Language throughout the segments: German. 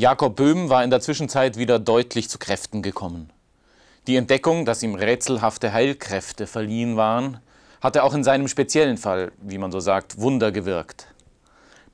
Jakob Böhm war in der Zwischenzeit wieder deutlich zu Kräften gekommen. Die Entdeckung, dass ihm rätselhafte Heilkräfte verliehen waren, hatte auch in seinem speziellen Fall, wie man so sagt, Wunder gewirkt.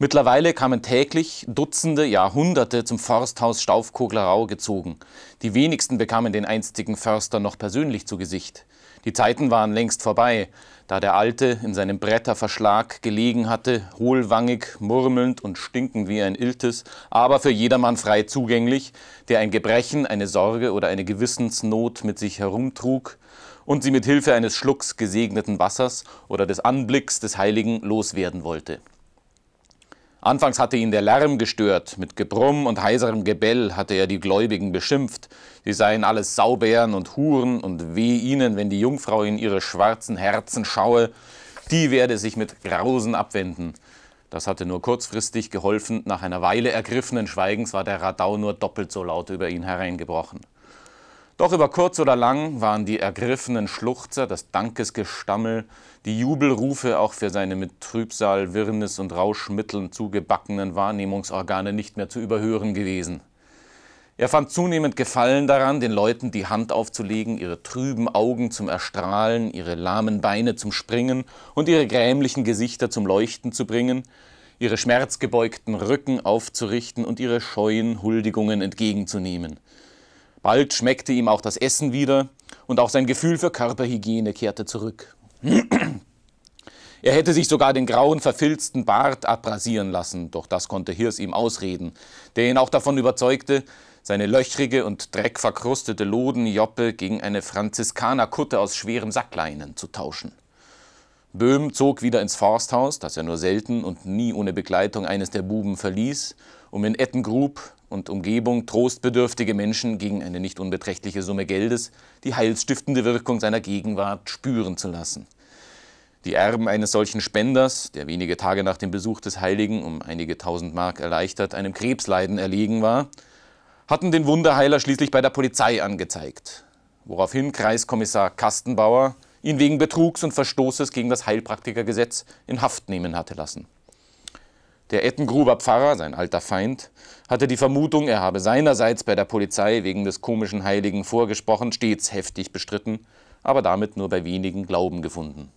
Mittlerweile kamen täglich Dutzende, Jahrhunderte zum Forsthaus Staufkoglerau gezogen. Die wenigsten bekamen den einstigen Förster noch persönlich zu Gesicht. Die Zeiten waren längst vorbei, da der Alte in seinem Bretterverschlag gelegen hatte, hohlwangig, murmelnd und stinkend wie ein Iltes, aber für jedermann frei zugänglich, der ein Gebrechen, eine Sorge oder eine Gewissensnot mit sich herumtrug und sie mit Hilfe eines Schlucks gesegneten Wassers oder des Anblicks des Heiligen loswerden wollte. Anfangs hatte ihn der Lärm gestört. Mit Gebrumm und heiserem Gebell hatte er die Gläubigen beschimpft. Sie seien alles Saubären und Huren und weh ihnen, wenn die Jungfrau in ihre schwarzen Herzen schaue. Die werde sich mit Grausen abwenden. Das hatte nur kurzfristig geholfen. Nach einer Weile ergriffenen Schweigens war der Radau nur doppelt so laut über ihn hereingebrochen. Doch über kurz oder lang waren die ergriffenen Schluchzer, das Dankesgestammel, die Jubelrufe auch für seine mit Trübsal, Wirrnis und Rauschmitteln zugebackenen Wahrnehmungsorgane nicht mehr zu überhören gewesen. Er fand zunehmend Gefallen daran, den Leuten die Hand aufzulegen, ihre trüben Augen zum Erstrahlen, ihre lahmen Beine zum Springen und ihre grämlichen Gesichter zum Leuchten zu bringen, ihre schmerzgebeugten Rücken aufzurichten und ihre scheuen Huldigungen entgegenzunehmen. Bald schmeckte ihm auch das Essen wieder und auch sein Gefühl für Körperhygiene kehrte zurück. Er hätte sich sogar den grauen, verfilzten Bart abrasieren lassen, doch das konnte Hirs ihm ausreden, der ihn auch davon überzeugte, seine löchrige und dreckverkrustete Lodenjoppe gegen eine Franziskanerkutte aus schwerem Sackleinen zu tauschen. Böhm zog wieder ins Forsthaus, das er nur selten und nie ohne Begleitung eines der Buben verließ, um in Ettengrub und Umgebung trostbedürftige Menschen gegen eine nicht unbeträchtliche Summe Geldes die heilsstiftende Wirkung seiner Gegenwart spüren zu lassen. Die Erben eines solchen Spenders, der wenige Tage nach dem Besuch des Heiligen um einige tausend Mark erleichtert einem Krebsleiden erlegen war, hatten den Wunderheiler schließlich bei der Polizei angezeigt, woraufhin Kreiskommissar Kastenbauer ihn wegen Betrugs und Verstoßes gegen das Heilpraktikergesetz in Haft nehmen hatte lassen. Der Ettengruber Pfarrer, sein alter Feind, hatte die Vermutung, er habe seinerseits bei der Polizei wegen des komischen Heiligen vorgesprochen, stets heftig bestritten, aber damit nur bei wenigen Glauben gefunden.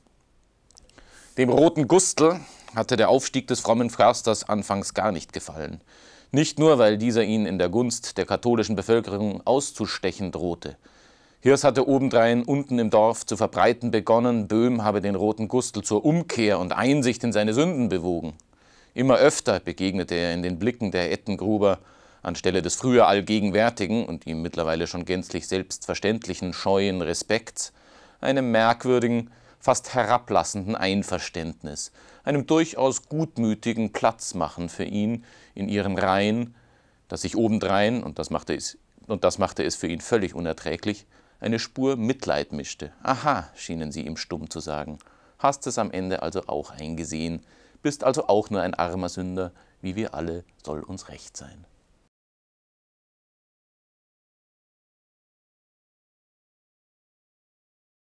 Dem roten Gustl hatte der Aufstieg des frommen Försters anfangs gar nicht gefallen. Nicht nur, weil dieser ihn in der Gunst der katholischen Bevölkerung auszustechen drohte. Hirs hatte obendrein unten im Dorf zu verbreiten begonnen, Böhm habe den roten Gustl zur Umkehr und Einsicht in seine Sünden bewogen. Immer öfter begegnete er in den Blicken der Ettengruber anstelle des früher allgegenwärtigen und ihm mittlerweile schon gänzlich selbstverständlichen scheuen Respekts einem merkwürdigen, fast herablassenden Einverständnis, einem durchaus gutmütigen Platzmachen für ihn in ihren Reihen, das sich obendrein, und das machte es, und das machte es für ihn völlig unerträglich, eine Spur Mitleid mischte. Aha, schienen sie ihm stumm zu sagen. Hast es am Ende also auch eingesehen, bist also auch nur ein armer Sünder, wie wir alle soll uns recht sein.